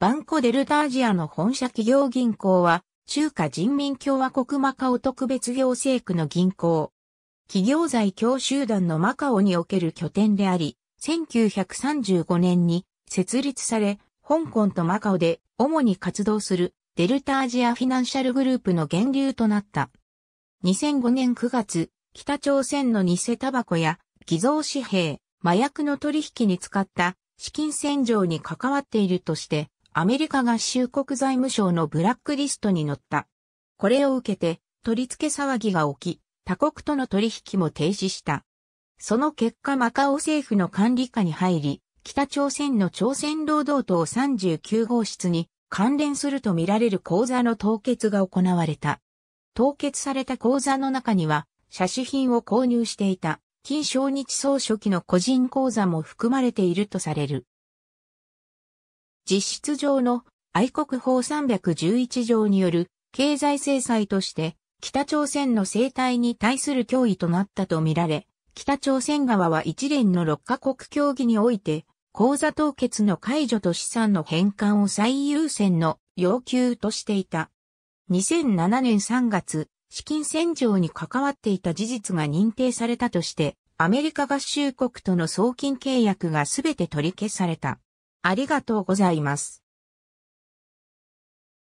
バンコ・デルタージアの本社企業銀行は、中華人民共和国マカオ特別行政区の銀行。企業財協集団のマカオにおける拠点であり、1935年に設立され、香港とマカオで主に活動するデルタアジアフィナンシャルグループの源流となった。2005年9月、北朝鮮の偽タバコや偽造紙幣、麻薬の取引に使った資金洗浄に関わっているとしてアメリカ合衆国財務省のブラックリストに載った。これを受けて、取り付け騒ぎが起き、他国との取引も停止した。その結果マカオ政府の管理下に入り、北朝鮮の朝鮮労働党39号室に関連するとみられる口座の凍結が行われた。凍結された口座の中には、写真品を購入していた、金正日総書記の個人口座も含まれているとされる。実質上の愛国法311条による経済制裁として北朝鮮の生態に対する脅威となったとみられ、北朝鮮側は一連の6カ国協議において、口座凍結の解除と資産の返還を最優先の要求としていた。2007年3月、資金洗浄に関わっていた事実が認定されたとして、アメリカ合衆国との送金契約がすべて取り消された。ありがとうございます。